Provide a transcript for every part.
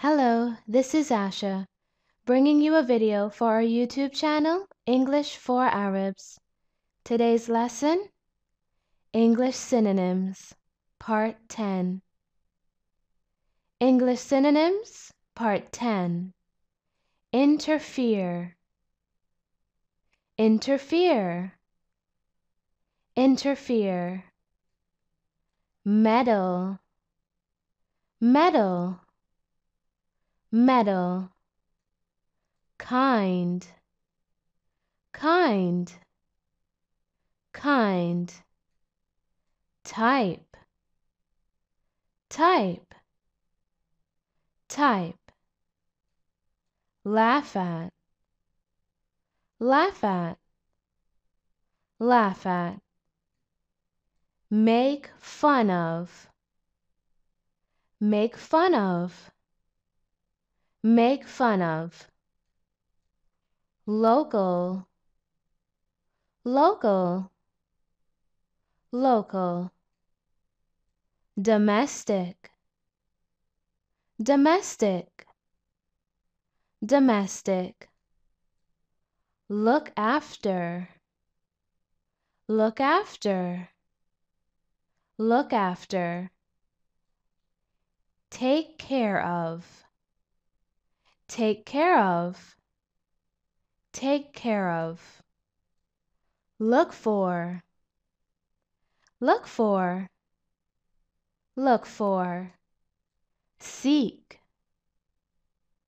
Hello, this is Asha, bringing you a video for our YouTube channel, English for Arabs. Today's lesson, English Synonyms, Part 10. English Synonyms, Part 10. Interfere. Interfere. Interfere. Meddle. Meddle metal kind kind kind type type type laugh at laugh at laugh at make fun of make fun of make fun of local local local domestic domestic domestic look after look after look after take care of Take care of. Take care of. Look for. Look for. Look for. Seek.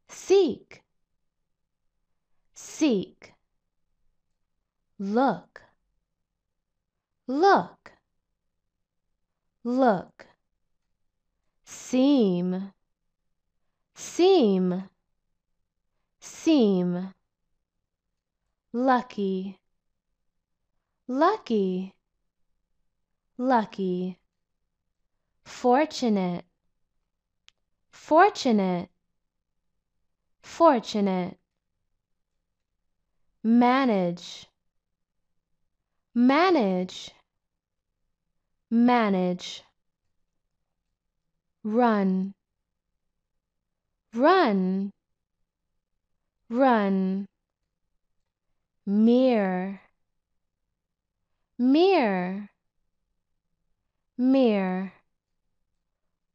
Seek. Seek. Look. Look. Look. Seem. Seem Seem Lucky Lucky Lucky Fortunate Fortunate Fortunate Manage Manage Manage Run Run run mirror mirror mirror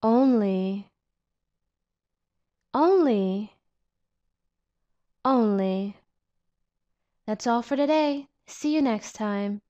only only only that's all for today see you next time